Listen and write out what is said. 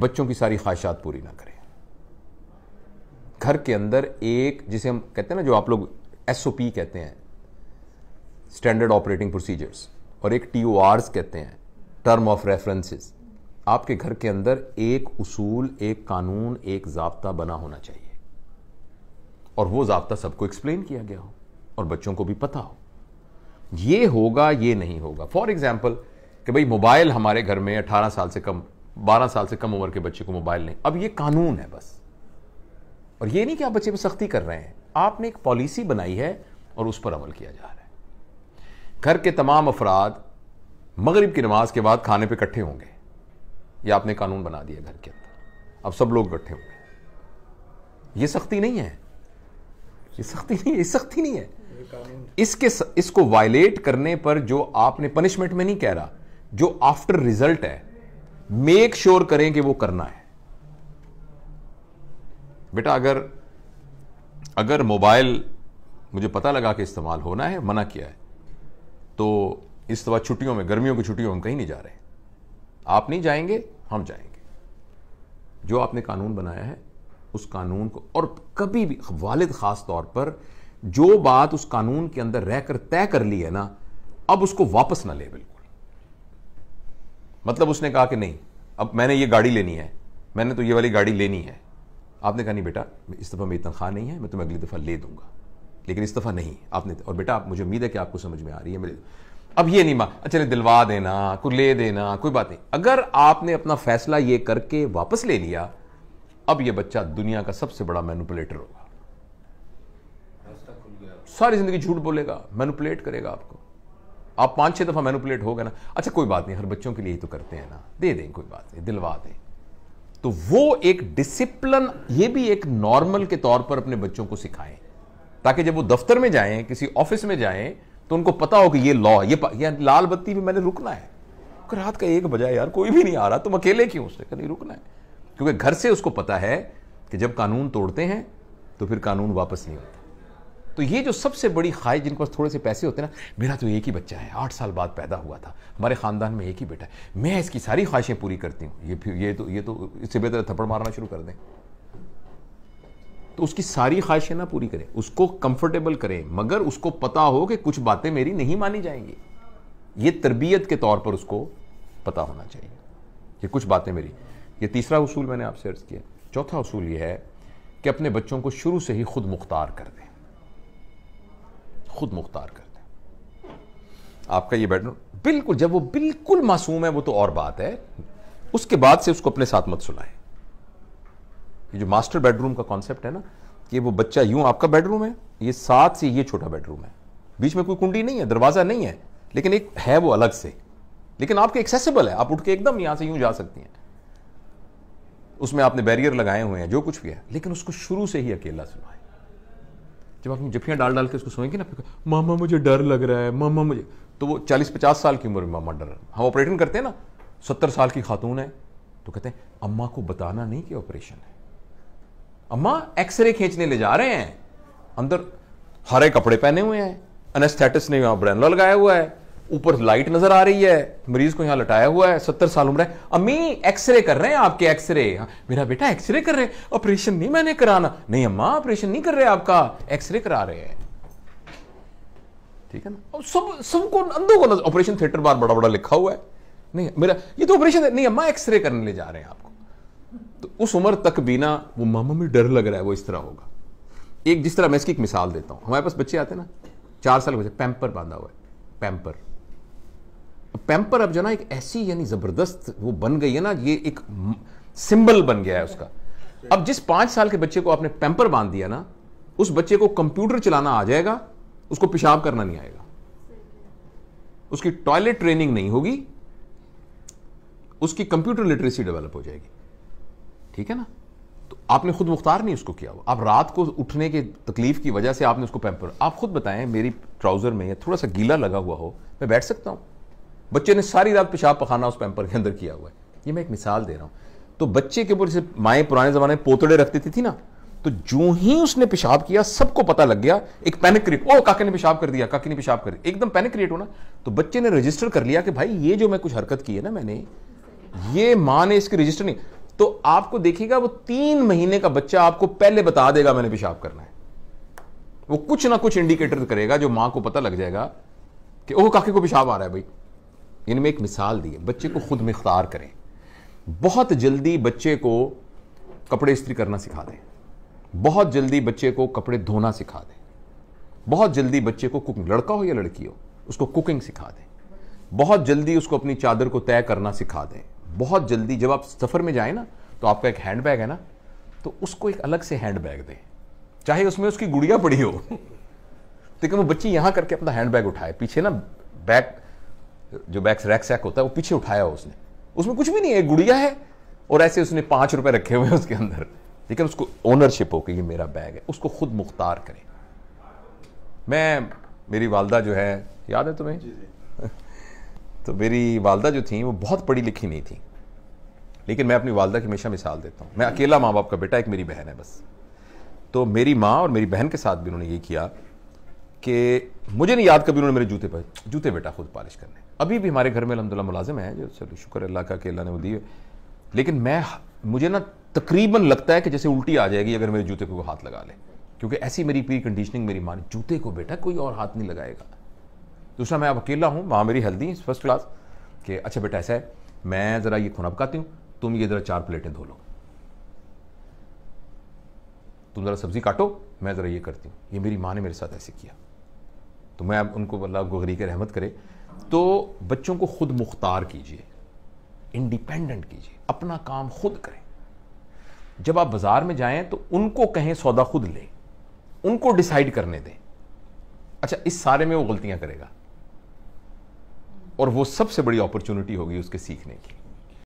बच्चों की सारी ख्वाहिशात पूरी ना करें घर के अंदर एक जिसे हम कहते हैं ना जो आप लोग एस कहते हैं स्टैंडर्ड ऑपरेटिंग प्रोसीजर्स और एक टी कहते हैं टर्म ऑफ रेफरेंसेस आपके घर के अंदर एक उसूल एक कानून एक जबता बना होना चाहिए और वो जबता सबको एक्सप्लेन किया गया हो और बच्चों को भी पता हो ये होगा ये नहीं होगा फॉर एग्जाम्पल कि भाई मोबाइल हमारे घर में 18 साल से कम 12 साल से कम उम्र के बच्चे को मोबाइल नहीं अब ये कानून है बस और ये नहीं कि आप बच्चे पर सख्ती कर रहे हैं आपने एक पॉलिसी बनाई है और उस पर अमल किया जा रहा है घर के तमाम अफराद मगरिब की नमाज के बाद खाने पर इकट्ठे होंगे ये आपने कानून बना दिया घर के अंदर अब सब लोग इकट्ठे होंगे ये सख्ती नहीं है ये सख्ती नहीं है सख्ती नहीं है इसके इसको वायलेट करने पर जो आपने पनिशमेंट में नहीं कह रहा जो आफ्टर रिजल्ट है मेक श्योर करें कि वो करना है बेटा अगर अगर मोबाइल मुझे पता लगा कि इस्तेमाल होना है मना किया है तो इस तरह छुट्टियों में गर्मियों की छुट्टियों में हम कहीं नहीं जा रहे आप नहीं जाएंगे हम जाएंगे जो आपने कानून बनाया है उस कानून को और कभी भी वालिद खास तौर पर जो बात उस कानून के अंदर रहकर तय कर ली है ना अब उसको वापस ना ले बिल्कुल मतलब उसने कहा कि नहीं अब मैंने ये गाड़ी लेनी है मैंने तो ये वाली गाड़ी लेनी है आपने कहा नहीं बेटा इस दफ़ा मेरी तनख्वाह नहीं है मैं तुम्हें अगली दफ़ा ले दूंगा लेकिन इस दफ़ा नहीं आपने और बेटा आप मुझे उम्मीद है कि आपको समझ में आ रही है मेरे अब ये नहीं मां अच्छा दिलवा देना कुछ ले देना कोई बात नहीं अगर आपने अपना फैसला ये करके वापस ले लिया अब ये बच्चा दुनिया का सबसे बड़ा मैनुपुलेटर होगा सारी जिंदगी झूठ बोलेगा मैनुपुलेट करेगा आपको आप पाँच छः दफ़ा मैनुपलेट हो गए ना अच्छा कोई बात नहीं हर बच्चों के लिए ही तो करते हैं ना दे दें कोई बात नहीं दिलवा दें तो वो एक डिसिप्लिन ये भी एक नॉर्मल के तौर पर अपने बच्चों को सिखाएं ताकि जब वो दफ्तर में जाएं किसी ऑफिस में जाएं तो उनको पता हो कि ये लॉ ये लाल बत्ती भी मैंने रुकना है रात का एक बजा यार कोई भी नहीं आ रहा तुम अकेले क्यों उसने कहीं रुकना है क्योंकि घर से उसको पता है कि जब कानून तोड़ते हैं तो फिर कानून वापस नहीं होता तो ये जो सबसे बड़ी ख्वाहिश पास थोड़े से पैसे होते हैं ना मेरा तो एक ही बच्चा है आठ साल बाद पैदा हुआ था हमारे ख़ानदान में एक ही बेटा है मैं इसकी सारी ख्वाहिशें पूरी करती हूँ ये ये तो ये तो इससे बेहतर थप्पड़ मारना शुरू कर दें तो उसकी सारी ख्वाहिशें ना पूरी करें उसको कंफर्टेबल करें मगर उसको पता हो कि कुछ बातें मेरी नहीं मानी जाएंगी ये तरबियत के तौर पर उसको पता होना चाहिए ये कुछ बातें मेरी ये तीसरा उसूल मैंने आपसे अर्ज़ किया चौथा उसूल ये है कि अपने बच्चों को शुरू से ही खुद मुख्तार कर दें खुद मुख्तार कर दें आपका ये बेडरूम बिल्कुल जब वो बिल्कुल मासूम है वो तो और बात है उसके बाद से उसको अपने साथ मत सुनाए जो मास्टर बेडरूम का कॉन्सेप्ट है ना कि वो बच्चा यूं आपका बेडरूम है ये साथ से ये छोटा बेडरूम है बीच में कोई कुंडी नहीं है दरवाजा नहीं है लेकिन एक है वो अलग से लेकिन आपके एक्सेसिबल है आप उठ के एकदम यहां से यूं जा सकती हैं उसमें आपने बैरियर लगाए हुए हैं जो कुछ भी है लेकिन उसको शुरू से ही अकेला सुनाए जब आप जफियाँ डाल डाल के उसको सोएंगे ना मामा मुझे डर लग रहा है मामा मुझे तो वो चालीस पचास साल की उम्र में मामा डर हम ऑपरेशन करते हैं ना सत्तर साल की खातून है तो कहते हैं अम्मा को बताना नहीं कि ऑपरेशन है अम्मा एक्सरे खींचने ले जा रहे हैं अंदर हरे कपड़े पहने हुए हैं अनेस्थेटिस ने यहाँ ब्रैनला लगाया हुआ है ऊपर लाइट नजर आ रही है मरीज को यहां लटाया हुआ है सत्तर साल उम्र है अम्मी एक्सरे कर रहे हैं आपके एक्सरे हाँ, मेरा बेटा एक्सरे कर रहे हैं ऑपरेशन नहीं मैंने कराना नहीं अम्मा ऑपरेशन नहीं कर रहे आपका एक्सरे करा रहे हैं ठीक है ना सब सबको अंधों को ऑपरेशन थिएटर बार बड़ा बड़ा लिखा हुआ है नहीं मेरा ये तो ऑपरेशन है नहीं अम्मा एक्सरे करने ले जा रहे हैं आपको तो उस उम्र तक बिना वो मामा में डर लग रहा है वो इस तरह होगा एक जिस तरह मैं इसकी एक मिसाल देता हूं हमारे पास बच्चे आते हैं ना चार साल के बच्चे पैंपर बांधा हुआ है पैंपर पैम्पर अब जो ना एक ऐसी यानी ज़बरदस्त वो बन गई है ना ये एक सिंबल बन गया है उसका अब जिस पांच साल के बच्चे को आपने पैम्पर बांध दिया ना उस बच्चे को कंप्यूटर चलाना आ जाएगा उसको पेशाब करना नहीं आएगा उसकी टॉयलेट ट्रेनिंग नहीं होगी उसकी कंप्यूटर लिटरेसी डेवलप हो जाएगी ठीक है ना तो आपने खुद मुख्तार नहीं उसको किया आप रात को उठने के तकलीफ की वजह से आपने उसको पैम्पर आप खुद बताएं मेरी ट्राउज़र में या थोड़ा सा गीला लगा हुआ हो मैं बैठ सकता हूं बच्चे ने सारी रात पेशाब पखाना उस पैंपर के अंदर किया हुआ है ये मैं एक मिसाल दे रहा हूँ तो बच्चे के ऊपर जैसे माएँ पुराने ज़माने में पोतड़े रखती थी, थी ना तो जो ही उसने पेशाब किया सबको पता लग गया एक पैनिक क्रिएट ओ काके ने पेशाब कर दिया काके ने पेशाब कर दिया एकदम पैनिक क्रिएट होना तो बच्चे ने रजिस्टर कर लिया कि भाई ये जो मैं कुछ हरकत की है ना मैंने ये माँ ने इसकी रजिस्टर नहीं तो आपको देखिएगा वो तीन महीने का बच्चा आपको पहले बता देगा मैंने पेशाब करना है वो कुछ ना कुछ इंडिकेटर करेगा जो माँ को पता लग जाएगा कि ओह काके को पेशाब आ रहा है भाई इनमें एक मिसाल दी है बच्चे को खुद मुख्तार करें बहुत जल्दी बच्चे को कपड़े इस्त्री करना सिखा दें बहुत जल्दी बच्चे को कपड़े धोना सिखा दें बहुत जल्दी बच्चे को कुकिंग लड़का हो या लड़की हो उसको कुकिंग सिखा दें बहुत जल्दी उसको अपनी चादर को तय करना सिखा दें बहुत जल्दी जब आप सफ़र में जाएं ना तो आपका एक हैंड बैग है ना तो उसको एक अलग से हैंड बैग दें चाहे उसमें उसकी गुड़िया पड़ी हो लेकिन तो वो बच्ची यहाँ करके अपना हैंड बैग उठाए पीछे ना बैग जो बैक्स रैक सैक होता है वो पीछे उठाया उसने उसमें कुछ भी नहीं है गुड़िया है और ऐसे उसने पांच रुपए रखे हुए उसके अंदर लेकिन उसको ओनरशिप हो कि ये मेरा बैग है उसको खुद मुख्तार करें मैं मेरी वालदा जो है याद है तुम्हें तो मेरी वालदा जो थी वो बहुत पढ़ी लिखी नहीं थी लेकिन मैं अपनी वालदा की हमेशा मिसाल देता हूँ मैं अकेला माँ बाप का बेटा एक मेरी बहन है बस तो मेरी माँ और मेरी बहन के साथ भी उन्होंने ये किया कि मुझे नहीं याद कभी उन्होंने मेरे जूते पर जूते बेटा खुद पॉलिश करने अभी भी हमारे घर में अलहमदिल्ला मुलाजिम है जो चलो शुक्र अल्लाह का कि अल्लाह ने वो दी लेकिन मैं मुझे ना तकरीबन लगता है कि जैसे उल्टी आ जाएगी अगर मेरे जूते पर वो हाथ लगा ले क्योंकि ऐसी मेरी प्री कंडीशनिंग मेरी माँ जूते को बेटा कोई और हाथ नहीं लगाएगा दूसरा मैं अब अकेला हूँ माँ मेरी हेल्दी फर्स्ट क्लास कि अच्छा बेटा ऐसा है मैं ज़रा ये खुना पकाती हूँ तुम ये ज़रा चार प्लेटें धो लो तुम ज़रा सब्ज़ी काटो मैं ज़रा ये करती हूँ ये मेरी माँ ने मेरे साथ ऐसे किया तो मैं अब उनको अल्लाह मतलब गोगरी के रहमत करे तो बच्चों को खुद मुख्तार कीजिए इंडिपेंडेंट कीजिए अपना काम खुद करें जब आप बाज़ार में जाएं तो उनको कहें सौदा खुद लें उनको डिसाइड करने दें अच्छा इस सारे में वो गलतियां करेगा और वो सबसे बड़ी अपॉर्चुनिटी होगी उसके सीखने की